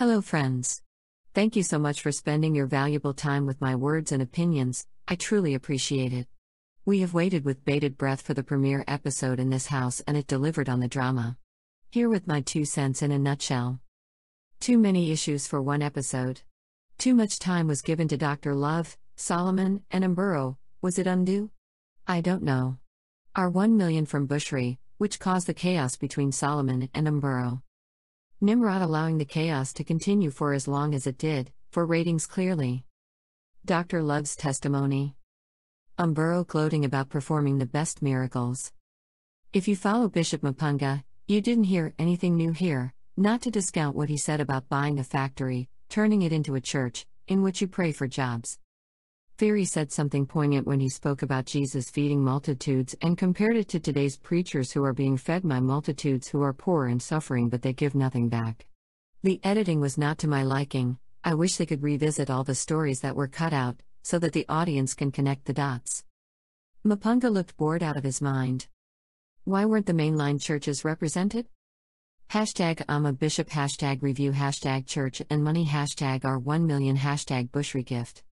Hello, friends. Thank you so much for spending your valuable time with my words and opinions, I truly appreciate it. We have waited with bated breath for the premiere episode in this house and it delivered on the drama. Here with my two cents in a nutshell. Too many issues for one episode. Too much time was given to Dr. Love, Solomon, and Umburo, was it undue? I don't know. Our 1 million from Bushri, which caused the chaos between Solomon and Umburo. Nimrod allowing the chaos to continue for as long as it did, for ratings clearly. Dr. Love's testimony. Umburo gloating about performing the best miracles. If you follow Bishop Mapunga, you didn't hear anything new here, not to discount what he said about buying a factory, turning it into a church, in which you pray for jobs. Theory said something poignant when he spoke about Jesus feeding multitudes and compared it to today's preachers who are being fed by multitudes who are poor and suffering but they give nothing back. The editing was not to my liking, I wish they could revisit all the stories that were cut out, so that the audience can connect the dots. Mapunga looked bored out of his mind. Why weren't the mainline churches represented? Hashtag I'm a bishop, hashtag review, hashtag church and money, hashtag our 1 million, hashtag Bushry gift.